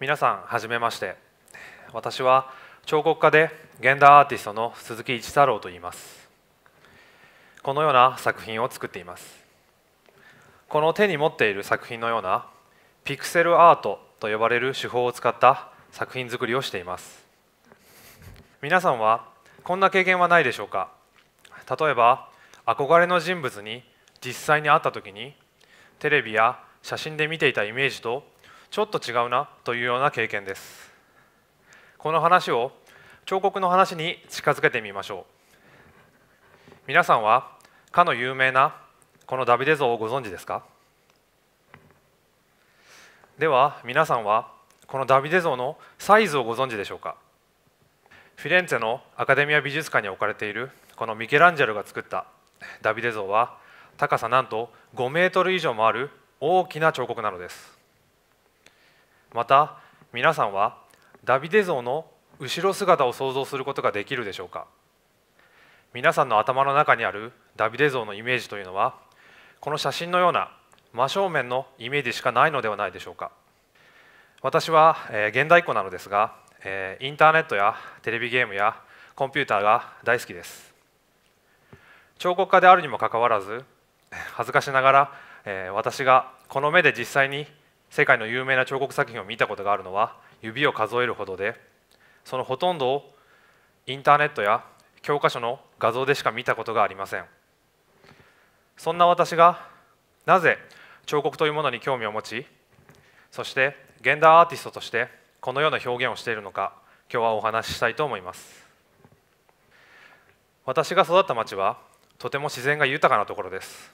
皆さんはじめまして私は彫刻家で現代アーティストの鈴木一太郎といいますこのような作品を作っていますこの手に持っている作品のようなピクセルアートと呼ばれる手法を使った作品作りをしています皆さんはこんな経験はないでしょうか例えば憧れの人物に実際に会った時にテレビや写真で見ていたイメージとちょっと違うなというような経験ですこの話を彫刻の話に近づけてみましょう皆さんはかの有名なこのダビデ像をご存知ですかでは皆さんはこのダビデ像のサイズをご存知でしょうかフィレンツェのアカデミア美術館に置かれているこのミケランジェロが作ったダビデ像は高さなんと5メートル以上もある大きな彫刻なのですまた皆さんはダビデ像の後ろ姿を想像することができるでしょうか皆さんの頭の中にあるダビデ像のイメージというのはこの写真のような真正面のイメージしかないのではないでしょうか私は、え現代っ子なのですが、えインターネットやテレビゲームやコンピューターが大好きです彫刻家であるにもかかわらず恥ずかしながら、え私がこの目で実際に世界の有名な彫刻作品を見たことがあるのは指を数えるほどでそのほとんどをインターネットや教科書の画像でしか見たことがありませんそんな私がなぜ彫刻というものに興味を持ちそして現代アーティストとしてこのような表現をしているのか今日はお話ししたいと思います私が育った町はとても自然が豊かなところです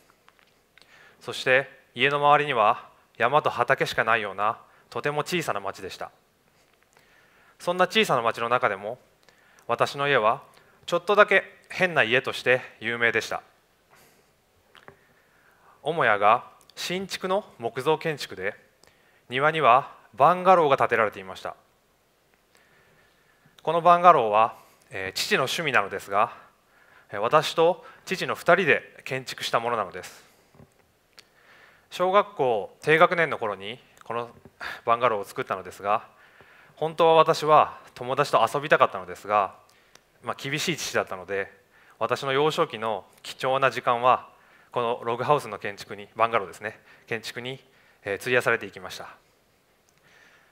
そして家の周りには山と畑しかないようなとても小さな町でしたそんな小さな町の中でも私の家はちょっとだけ変な家として有名でした母屋が新築の木造建築で庭にはバンガローが建てられていましたこのバンガローは、えー、父の趣味なのですが私と父の2人で建築したものなのです小学校低学年の頃にこのバンガローを作ったのですが本当は私は友達と遊びたかったのですが、まあ、厳しい父だったので私の幼少期の貴重な時間はこのログハウスの建築にバンガローですね建築に、えー、費やされていきました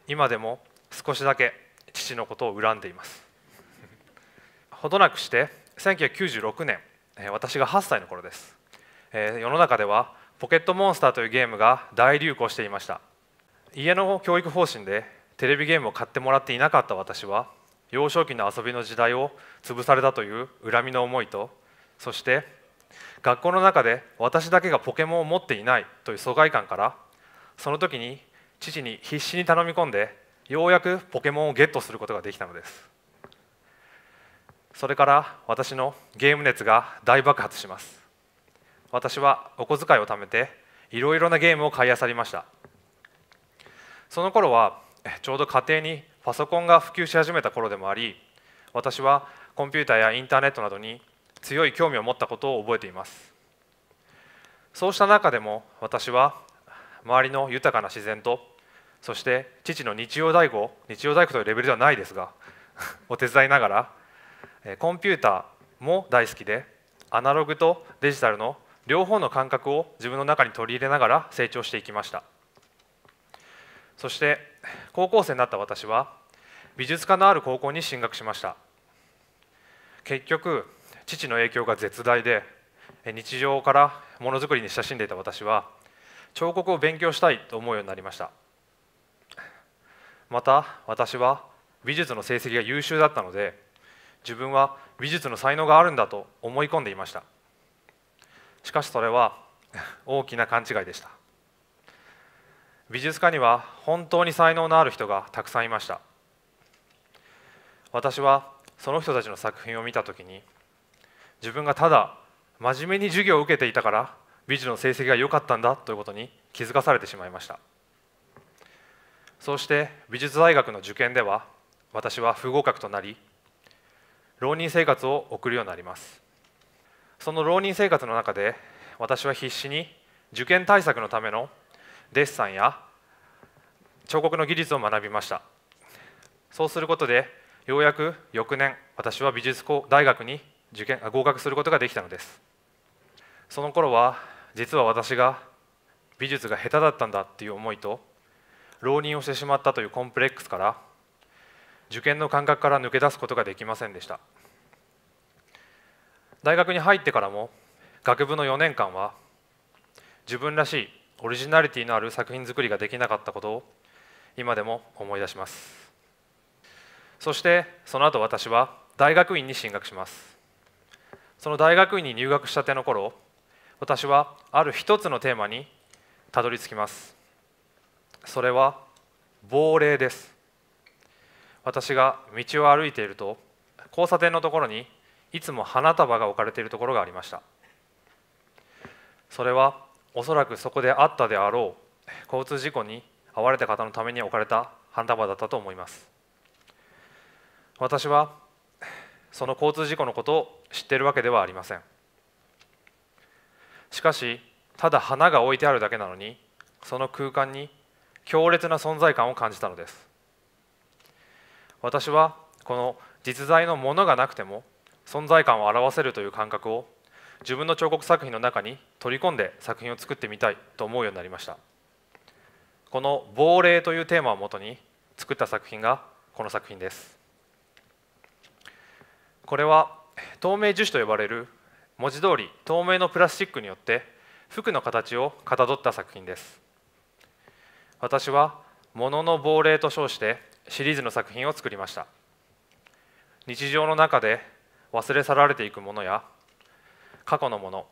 今でも少しだけ父のことを恨んでいますほどなくして1996年私が8歳の頃です、えー、世の中ではポケットモンスターというゲームが大流行していました家の教育方針でテレビゲームを買ってもらっていなかった私は幼少期の遊びの時代を潰されたという恨みの思いとそして学校の中で私だけがポケモンを持っていないという疎外感からその時に父に必死に頼み込んでようやくポケモンをゲットすることができたのですそれから私のゲーム熱が大爆発します私はお小遣いを貯めていろいろなゲームを買い漁りましたその頃はちょうど家庭にパソコンが普及し始めた頃でもあり私はコンピューターやインターネットなどに強い興味を持ったことを覚えていますそうした中でも私は周りの豊かな自然とそして父の日曜大工日曜大工というレベルではないですがお手伝いながらコンピューターも大好きでアナログとデジタルの両方の感覚を自分の中に取り入れながら成長していきましたそして高校生になった私は美術科のある高校に進学しました結局父の影響が絶大で日常からものづくりに親しんでいた私は彫刻を勉強したいと思うようになりましたまた私は美術の成績が優秀だったので自分は美術の才能があるんだと思い込んでいましたしかしそれは大きな勘違いでした美術家には本当に才能のある人がたくさんいました私はその人たちの作品を見た時に自分がただ真面目に授業を受けていたから美術の成績が良かったんだということに気づかされてしまいましたそうして美術大学の受験では私は不合格となり浪人生活を送るようになりますその浪人生活の中で私は必死に受験対策のためのデッサンや彫刻の技術を学びましたそうすることでようやく翌年私は美術大学に受験合格することができたのですその頃は実は私が美術が下手だったんだっていう思いと浪人をしてしまったというコンプレックスから受験の感覚から抜け出すことができませんでした大学に入ってからも学部の4年間は自分らしいオリジナリティのある作品作りができなかったことを今でも思い出しますそしてその後私は大学院に進学しますその大学院に入学したての頃私はある一つのテーマにたどり着きますそれは亡霊です私が道を歩いていると交差点のところにいつも花束が置かれているところがありましたそれはおそらくそこであったであろう交通事故に遭われた方のために置かれた花束だったと思います私はその交通事故のことを知っているわけではありませんしかしただ花が置いてあるだけなのにその空間に強烈な存在感を感じたのです私はこの実在のものがなくても存在感を表せるという感覚を自分の彫刻作品の中に取り込んで作品を作ってみたいと思うようになりましたこの「亡霊」というテーマをもとに作った作品がこの作品ですこれは透明樹脂と呼ばれる文字通り透明のプラスチックによって服の形をかたどった作品です私は「ものの亡霊」と称してシリーズの作品を作りました日常の中で忘れ去られていくものや過去のもの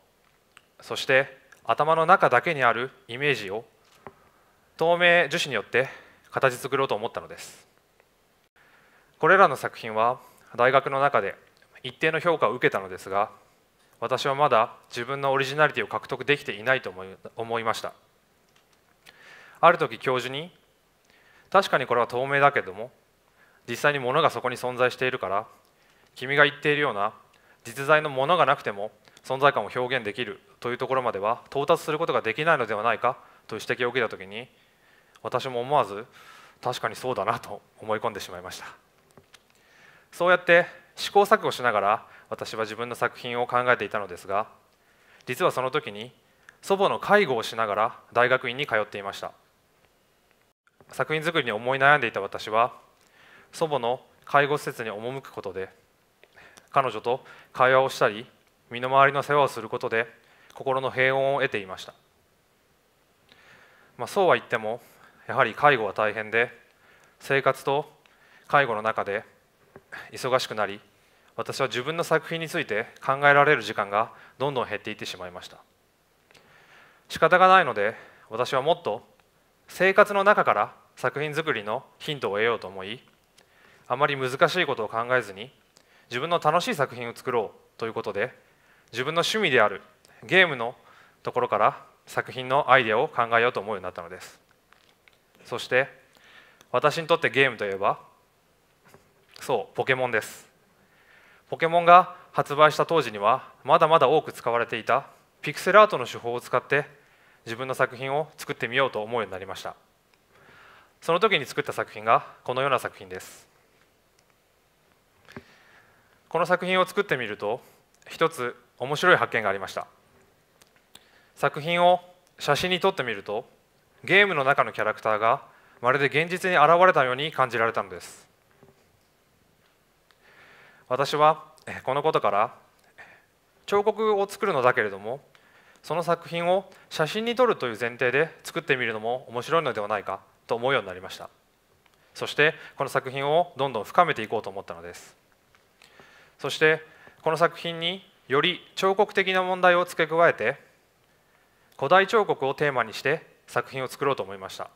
そして頭の中だけにあるイメージを透明樹脂によって形作ろうと思ったのですこれらの作品は大学の中で一定の評価を受けたのですが私はまだ自分のオリジナリティを獲得できていないと思いましたある時教授に確かにこれは透明だけども実際に物がそこに存在しているから君が言っているような実在のものがなくても存在感を表現できるというところまでは到達することができないのではないかという指摘を受けた時に私も思わず確かにそうだなと思い込んでしまいましたそうやって試行錯誤しながら私は自分の作品を考えていたのですが実はその時に祖母の介護をしながら大学院に通っていました作品作りに思い悩んでいた私は祖母の介護施設に赴くことで彼女と会話をしたり身の回りの世話をすることで心の平穏を得ていました、まあ、そうは言ってもやはり介護は大変で生活と介護の中で忙しくなり私は自分の作品について考えられる時間がどんどん減っていってしまいました仕方がないので私はもっと生活の中から作品作りのヒントを得ようと思いあまり難しいことを考えずに自分の楽しい作品を作ろうということで自分の趣味であるゲームのところから作品のアイデアを考えようと思うようになったのですそして私にとってゲームといえばそうポケモンですポケモンが発売した当時にはまだまだ多く使われていたピクセルアートの手法を使って自分の作品を作ってみようと思うようになりましたその時に作った作品がこのような作品ですこの作品を作ってみると一つ面白い発見がありました作品を写真に撮ってみるとゲームの中のキャラクターがまるで現実に現れたように感じられたのです私はこのことから彫刻を作るのだけれどもその作品を写真に撮るという前提で作ってみるのも面白いのではないかと思うようになりましたそしてこの作品をどんどん深めていこうと思ったのですそしてこの作品により彫刻的な問題を付け加えて古代彫刻をテーマにして作品を作ろうと思いました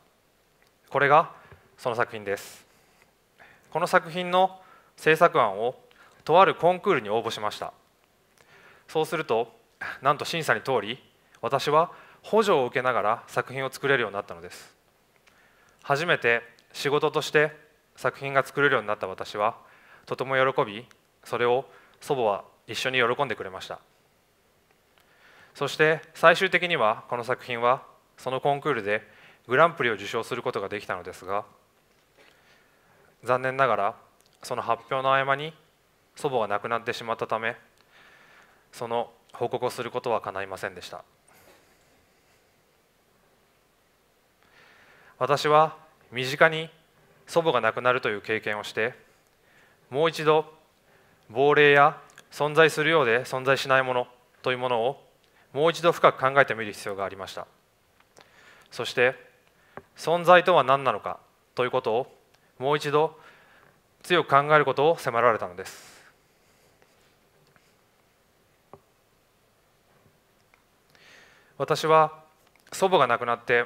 これがその作品ですこの作品の制作案をとあるコンクールに応募しましたそうするとなんと審査に通り私は補助を受けながら作品を作れるようになったのです初めて仕事として作品が作れるようになった私はとても喜びそれを祖母は一緒に喜んでくれましたそして最終的にはこの作品はそのコンクールでグランプリを受賞することができたのですが残念ながらその発表の合間に祖母が亡くなってしまったためその報告をすることは叶いませんでした私は身近に祖母が亡くなるという経験をしてもう一度亡霊や存在するようで存在しないものというものをもう一度深く考えてみる必要がありましたそして存在とは何なのかということをもう一度強く考えることを迫られたのです私は祖母が亡くなって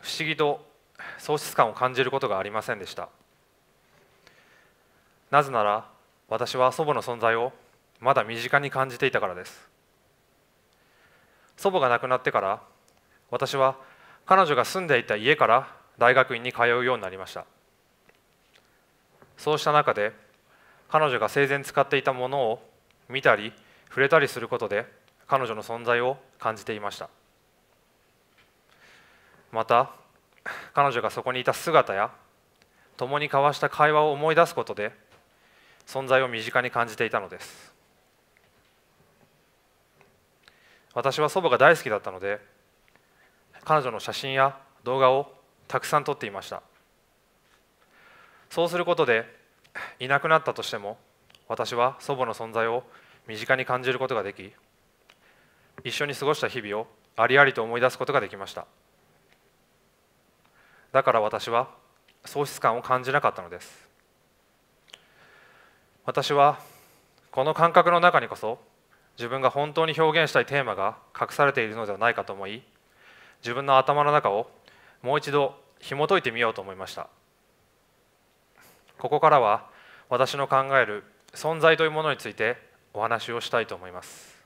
不思議と喪失感を感じることがありませんでしたなぜなら私は祖母の存在をまだ身近に感じていたからです祖母が亡くなってから私は彼女が住んでいた家から大学院に通うようになりましたそうした中で彼女が生前使っていたものを見たり触れたりすることで彼女の存在を感じていましたまた彼女がそこにいた姿や共に交わした会話を思い出すことで存在を身近に感じていたのです私は祖母が大好きだったので彼女の写真や動画をたくさん撮っていましたそうすることでいなくなったとしても私は祖母の存在を身近に感じることができ一緒に過ごした日々をありありと思い出すことができましただから私は喪失感を感じなかったのです私はこの感覚の中にこそ自分が本当に表現したいテーマが隠されているのではないかと思い自分の頭の中をもう一度紐解いてみようと思いましたここからは私の考える存在というものについてお話をしたいと思います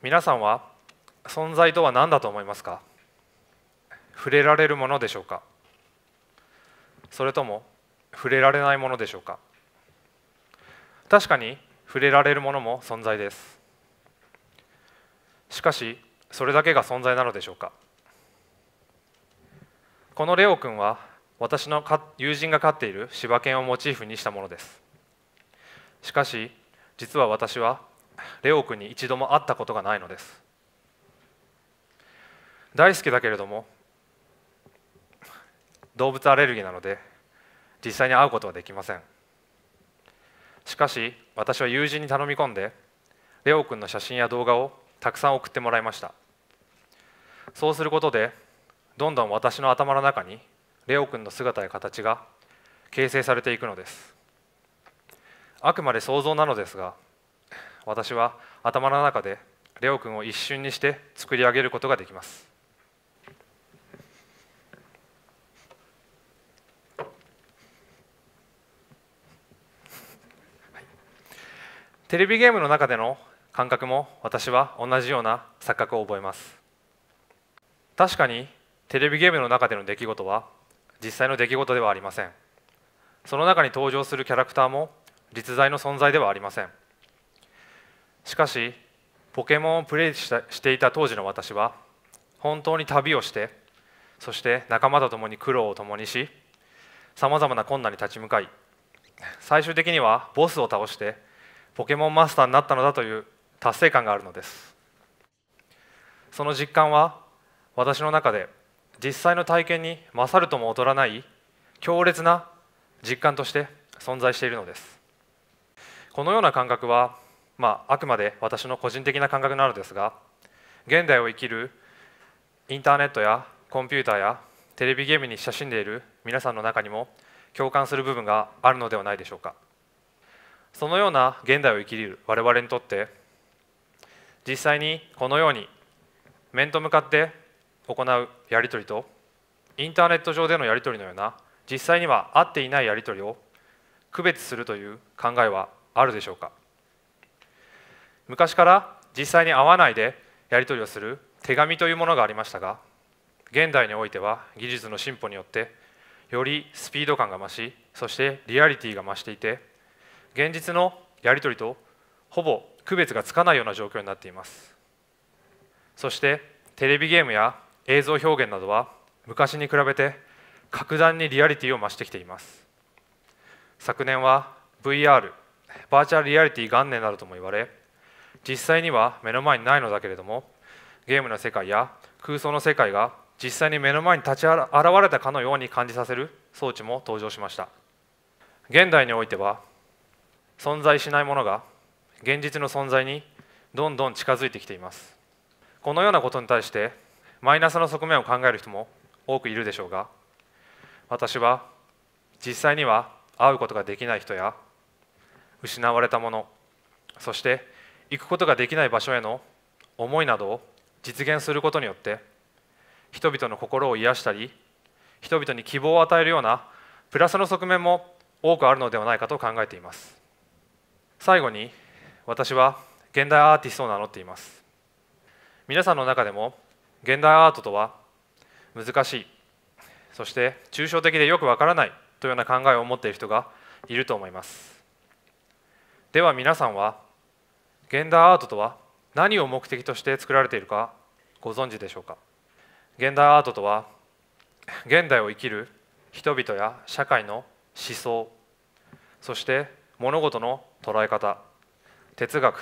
皆さんは存在とは何だと思いますか触れられるものでしょうかそれとも触れられないものでしょうか確かに触れられるものも存在ですしかしそれだけが存在なのでしょうかこのレオ君は私の友人が飼っている柴犬をモチーフにしたものですしかし実は私はレオ君に一度も会ったことがないのです大好きだけれども動物アレルギーなので実際に会うことはできませんしかし私は友人に頼み込んでレオ君の写真や動画をたくさん送ってもらいましたそうすることでどんどん私の頭の中にレオ君の姿や形が形成されていくのですあくまで想像なのですが私は頭の中でレオ君を一瞬にして作り上げることができますテレビゲームの中での感覚も私は同じような錯覚を覚えます確かにテレビゲームの中での出来事は実際の出来事ではありませんその中に登場するキャラクターも実在の存在ではありませんしかしポケモンをプレイしたしていた当時の私は本当に旅をしてそして仲間と共に苦労を共にしさまざまな困難に立ち向かい最終的にはボスを倒してポケモンマスターになったのだという達成感があるのですその実感は私の中で実際の体験に勝るとも劣らない強烈な実感として存在しているのですこのような感覚は、まあ、あくまで私の個人的な感覚なのですが現代を生きるインターネットやコンピューターやテレビゲームに親しんでいる皆さんの中にも共感する部分があるのではないでしょうか。そのような現代を生きる我々にとって実際にこのように面と向かって行うやり取りとインターネット上でのやり取りのような実際には合っていないやり取りを区別するという考えはあるでしょうか昔から実際に会わないでやり取りをする手紙というものがありましたが現代においては技術の進歩によってよりスピード感が増しそしてリアリティが増していて現実のやり取りとほぼ区別がつかないような状況になっていますそしてテレビゲームや映像表現などは昔に比べて格段にリアリティを増してきています昨年は VR バーチャルリアリティ元年などとも言われ実際には目の前にないのだけれどもゲームの世界や空想の世界が実際に目の前に立ち現れたかのように感じさせる装置も登場しました現代においては存在しないものが現実の存在にどんどん近づいてきていますこのようなことに対してマイナスの側面を考える人も多くいるでしょうが私は実際には会うことができない人や失われたものそして行くことができない場所への思いなどを実現することによって人々の心を癒したり人々に希望を与えるようなプラスの側面も多くあるのではないかと考えています。最後に私は現代アーティストを名乗っています皆さんの中でも現代アートとは難しいそして抽象的でよくわからないというような考えを持っている人がいると思いますでは皆さんは現代アートとは何を目的として作られているかご存知でしょうか現代アートとは現代を生きる人々や社会の思想そして物事の捉え方哲学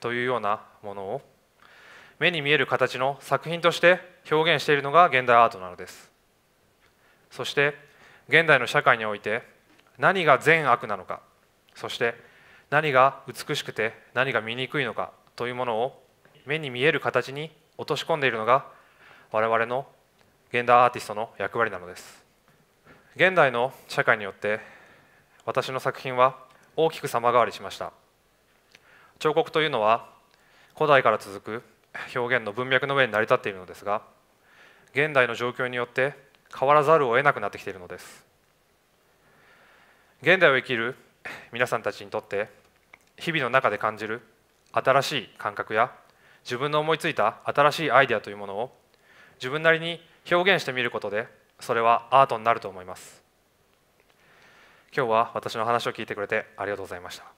というようなものを目に見える形の作品として表現しているのが現代アートなのですそして現代の社会において何が善悪なのかそして何が美しくて何が醜いのかというものを目に見える形に落とし込んでいるのが我々の現代アーティストの役割なのです現代の社会によって私の作品は大きく様変わりしました彫刻というのは古代から続く表現の文脈の上に成り立っているのですが現代の状況によって変わらざるを得なくなってきているのです現代を生きる皆さんたちにとって日々の中で感じる新しい感覚や自分の思いついた新しいアイデアというものを自分なりに表現してみることでそれはアートになると思います今日は私の話を聞いてくれてありがとうございました